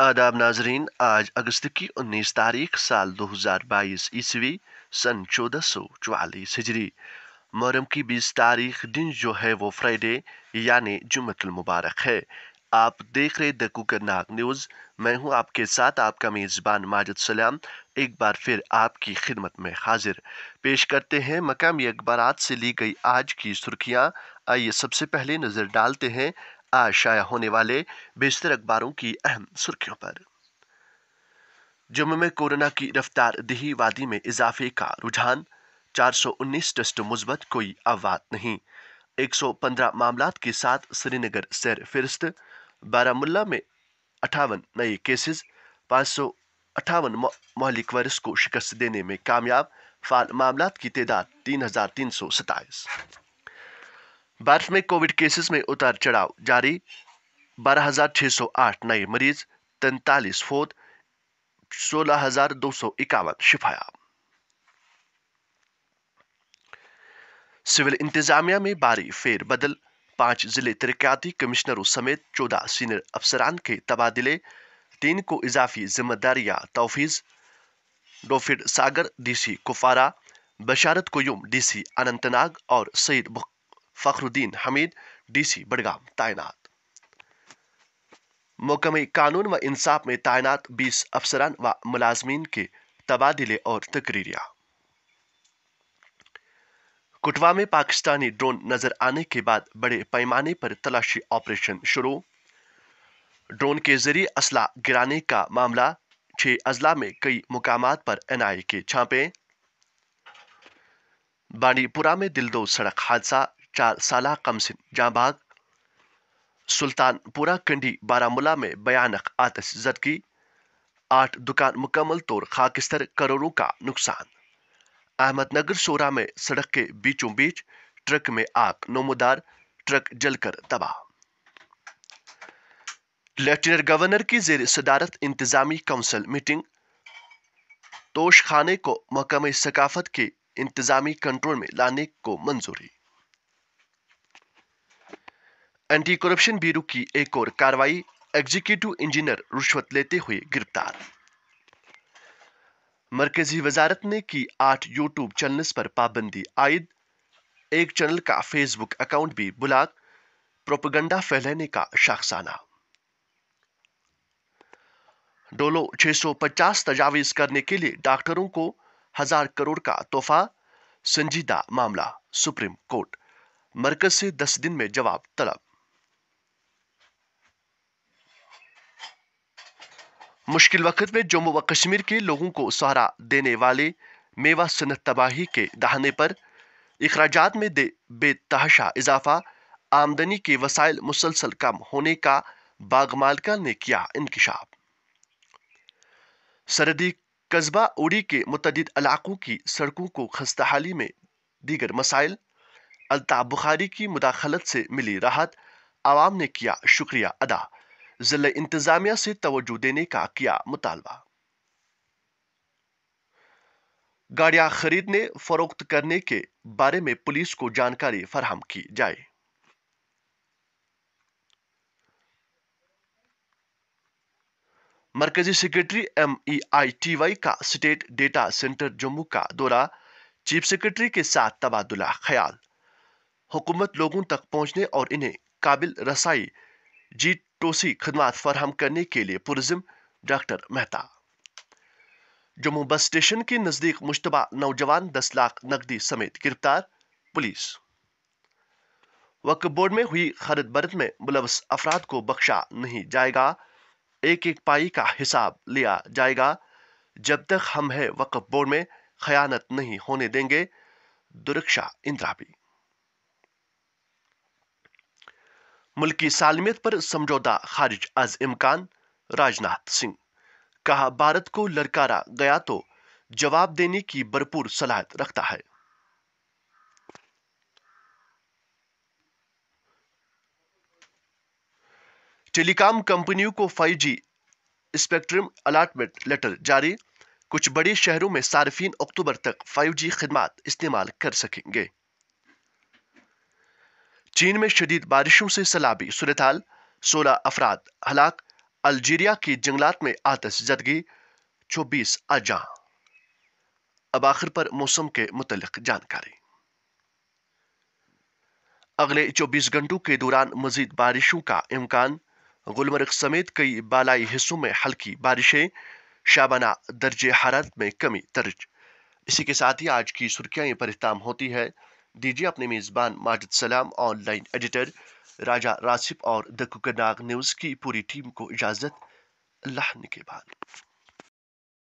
आदाब नाजरीन आज अगस्त की 19 तारीख साल 2022 ईस्वी सन चवालीस हिजरी मोहरम की बीस तारीख दिन जो है वो फ्राइडे यानी जुमतुल मुबारक है आप देख रहे द कुकर नाग न्यूज़ मैं हूं आपके साथ आपका मेज़बान माजद सलाम एक बार फिर आपकी खिदमत में हाजिर पेश करते हैं मकामी अखबार से ली गई आज की सुर्खियां आइए सबसे पहले नज़र डालते हैं आज शाया होने वाले बेशतर अखबारों की अहम सुर्खियों पर जम्मू में कोरोना की रफ्तार दही वादी में इजाफे का रुझान 419 टेस्ट मुस्बत कोई अवात नहीं 115 मामला के साथ श्रीनगर सैर फिरस्त बारामुल्ला में अठावन नए केसेस पाँच सौ अट्ठावन मौलिक वर्ष को शिकस्त देने में कामयाब फाल मामला की तादाद तीन हजार तीन सौ सताईस बर्फ में कोविड केसेस में उतार चढ़ाव जारी बारह हजार छह सौ आठ नए मरीज तैंतालीस फोत सोलह हजार दो सौ इक्यावन शिफाया सिविल इंतजामिया में बारी फेर बदल पांच जिले तरक्याती कमिश्नरों समेत चौदह सीनियर अफसरान के तबादले तीन को इजाफी जिम्मेदारियां तोफीज डोफिड सागर डीसी कुफारा बशारत कुयुम डीसी अनंतनाग और सईद फखरुद्दीन हमीद डीसी बड़गाम तैनात मुकमी कानून व इंसाफ में तैनात 20 अफसरान व मुलाजमीन के तबादले और तकरीरिया कुटवा में पाकिस्तानी ड्रोन नजर आने के बाद बड़े पैमाने पर तलाशी ऑपरेशन शुरू ड्रोन के जरिए असला गिराने का मामला छह अजला में कई मुकाम पर एनआई के छापे बानीपुरा में दिलदो सड़क हादसा साला कमसिन जाबाग सुल्तानपुरा कंडी बारामूला में भयानक आतश जदगी आठ दुकान मुकम्मल तौर खाकिस्तर करोड़ों का नुकसान अहमदनगर शोरा में सड़क के बीचों बीच ट्रक में आग नमोदार ट्रक जलकर तबाह लेफ्टिनेंट गवर्नर की जेर सदारत इंतजामी काउंसिल मीटिंग तोशखाने को मकमी सकाफत के इंतजामी कंट्रोल में लाने को मंजूरी एंटी करप्शन ब्यूरो की एक और कार्रवाई एग्जीक्यूटिव इंजीनियर रिश्वत लेते हुए गिरफ्तार मरकजी वजारत ने की आठ यूट्यूब चैनल्स पर पाबंदी आयद एक चैनल का फेसबुक अकाउंट भी बुलाक प्रोपगंडा फैलाने का शाखसाना डोलो 650 तजावीज करने के लिए डॉक्टरों को हजार करोड़ का तोहफा संजीदा मामला सुप्रीम कोर्ट मरकज से 10 दिन में जवाब तलब मुश्किल वक्त में जम्मू व कश्मीर के लोगों को सहारा देने वाले मेवा सनत तबाही के दहाने पर अखराज में बेतहाशा इजाफा आमदनी के वसाइल मुसलसल कम होने का बाग मालिका ने किया इंकशाफ सरदी कस्बा उड़ी के मतद इलाकों की सड़कों को खस्ताहाली में दीगर मसाइल अलताफ़ बुखारी की मुदाखलत से मिली राहत आवाम ने किया शुक्रिया अदा जिले इंतजामिया से तवज्जो देने का किया मुतालबा गाड़ियां खरीदने फरोख्त करने के बारे में पुलिस को जानकारी फराहम की जाए मरकजी secretary M E I T Y का स्टेट डेटा सेंटर जम्मू का दौरा चीफ सेक्रेटरी के साथ तबादला ख्याल हुकूमत लोगों तक पहुंचने और इन्हें काबिल रसाई जी टोसी खदमात फराहम करने के लिए पुरजिम doctor Mehta Jammu bus station के नज़दीक मुशतबा नौजवान दस लाख नकदी समेत गिरफ्तार पुलिस वक्फ बोर्ड में हुई खरीद बरत में मुलवस अफराद को बख्शा नहीं जाएगा एक एक पाई का हिसाब लिया जाएगा जब तक हम है वक्फ बोर्ड में खयानत नहीं होने देंगे दुरक्षा इंद्राबी मुल्की सालमियत पर समझौता खारिज अज इम्कान राजनाथ सिंह कहा भारत को लड़कारा गया तो जवाब देने की भरपूर सलाहत रखता है टेलीकॉम कंपनियों को 5G स्पेक्ट्रम अलाटमेंट लेटर जारी कुछ बड़े शहरों में सार्फिन अक्टूबर तक 5G खिदमत इस्तेमाल कर सकेंगे चीन में शदीद बारिशों से सलाबी सूरताल सोलह अफराद हलाक अल्जीरिया की जंगलात में आतश जदगी चौबीस अजा अब आखिर पर मौसम के मुतलक जानकारी अगले 24 घंटों के दौरान मजीद बारिशों का इम्कान गुलमर्ग समेत कई बालाई हिस्सों में हल्की बारिशें शाबाना दर्ज हारत में कमी दर्ज इसी के साथ ही आज की सुर्खियां पर इख्ताम होती है दीजिए अपने मेज़बान माजिद सलाम ऑनलाइन एडिटर राजा रासिफ और द कुकरनाग न्यूज़ की पूरी टीम को इजाज़त अल्लाह के बाद